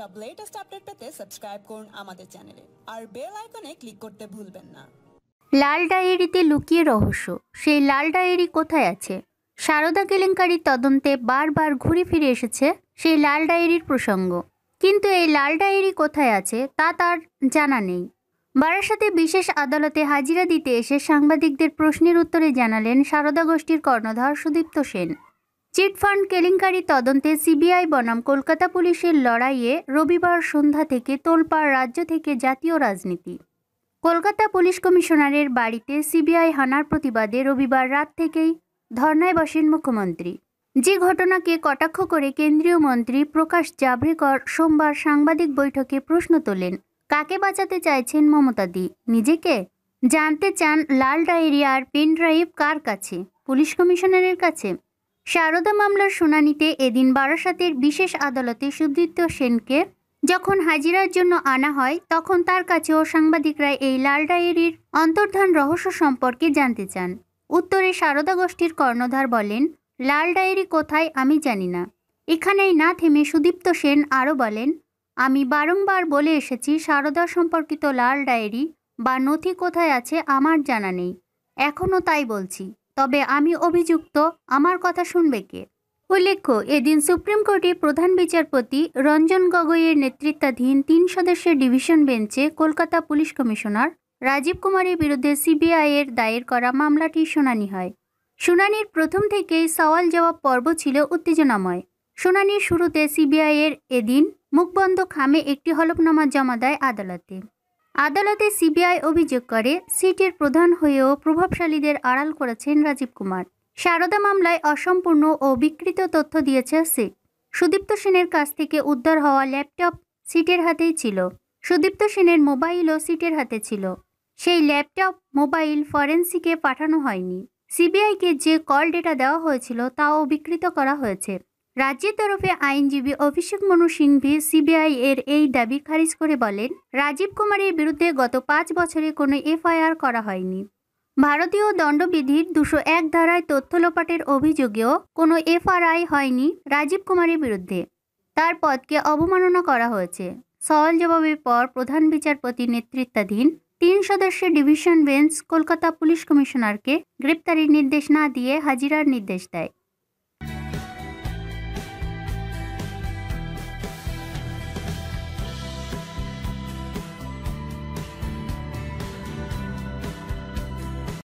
সব latest update পেতে subscribe করুন আমাদের চ্যানেলে আর বেল আইকনে ক্লিক করতে ভুলবেন না লাল ডায়েরিতে লুকিয়ে রহস্য সেই লাল ডায়েরি কোথায় আছে সারদা কেলেঙ্কারির তদন্তে বারবার ঘুরে ফিরে এসেছে সেই লাল ডায়েরির প্রসঙ্গ কিন্তু এই লাল ডায়েরি কোথায় আছে তা তার জানা নেই বারাসাতে বিশেষ আদালতে হাজিরা দিতে এসে সাংবাদিকদের প্রশ্নের উত্তরে জানালেন সারদা গোষ্ঠীর কর্ণধার সুদীপ্ত সেন চিটফান্ড কেলেঙ্কারি তদন্তে সিবিআই বনাম কলকাতা পুলিশের লড়াইয়ে রবিবার সন্ধ্যা থেকে তোলপাড় রাজ্য থেকে জাতীয় রাজনীতি কলকাতা পুলিশ কমিশনারের বাড়িতে সিবিআই হানার প্রতিবাদে রবিবার রাত থেকেই ধর্নায় বসেন মুখ্যমন্ত্রী যে ঘটনাকে কটাক্ষ করে কেন্দ্রীয় মন্ত্রী প্রকাশ জাভড়েকর সোমবার সাংবাদিক বৈঠকে প্রশ্ন তোলেন কাকে বাঁচাতে চাইছেন মমতাদি নিজেকে জানতে চান লাল ডায়েরি আর পেন ড্রাইভ কার কাছে পুলিশ কমিশনারের কাছে সারদা মামলার শুনানিতে এদিন বারাসাতের বিশেষ আদালতে সুদীপ্ত সেনকে যখন হাজিরার জন্য আনা হয় তখন তার কাছেও সাংবাদিকরা এই লাল ডায়েরির অন্তর্ধান রহস্য সম্পর্কে জানতে চান উত্তরে সারদা গোষ্ঠীর কর্ণধার বলেন লাল ডায়েরি কোথায় আমি জানি না এখানেই না থেমে সুদীপ্ত সেন আরও বলেন আমি বারংবার বলে এসেছি সারদা সম্পর্কিত লাল ডায়েরি বা নথি কোথায় আছে আমার জানা নেই এখনও তাই বলছি তবে আমি অভিযুক্ত আমার কথা শুনবে কে উল্লেখ্য এদিন সুপ্রিম কোর্টে প্রধান বিচারপতি রঞ্জন গগৈয়ের নেতৃত্বাধীন তিন সদস্যের ডিভিশন বেঞ্চে কলকাতা পুলিশ কমিশনার রাজীব কুমারের বিরুদ্ধে সিবিআইয়ের দায়ের করা মামলাটি শুনানি হয় শুনানির প্রথম থেকেই সওয়াল জবাব পর্ব ছিল উত্তেজনাময় শুনানির শুরুতে সিবিআইয়ের এদিন মুখবন্ধ খামে একটি হলফনামা জমা দেয় আদালতে আদালতে সিবিআই অভিযোগ করে সিটির প্রধান হয়েও প্রভাবশালীদের আড়াল করেছেন রাজীব কুমার সারদা মামলায় অসম্পূর্ণ ও বিকৃত তথ্য দিয়েছে সিট সুদীপ্ত সেনের কাছ থেকে উদ্ধার হওয়া ল্যাপটপ সিটের হাতেই ছিল সুদীপ্ত সেনের মোবাইলও সিটের হাতে ছিল সেই ল্যাপটপ মোবাইল ফরেন্সিকে পাঠানো হয়নি সিবিআইকে যে কল ডেটা দেওয়া হয়েছিল তাও বিকৃত করা হয়েছে রাজ্যের তরফে আইনজীবী অভিষেক মনু সিংভি সিবিআই এর এই দাবি খারিজ করে বলেন রাজীব কুমারের বিরুদ্ধে গত পাঁচ বছরে কোনো এফআইআর করা হয়নি ভারতীয় দণ্ডবিধির দুশো এক ধারায় তথ্য লোপাটের অভিযোগেও কোনো এফআরআই হয়নি রাজীব কুমারের বিরুদ্ধে তার পদকে অবমাননা করা হয়েছে সওয়াল জবাবের পর প্রধান বিচারপতি নেতৃত্বাধীন তিন সদস্যের ডিভিশন বেঞ্চ কলকাতা পুলিশ কমিশনারকে গ্রেপ্তারির নির্দেশ না দিয়ে হাজিরার নির্দেশ দেয়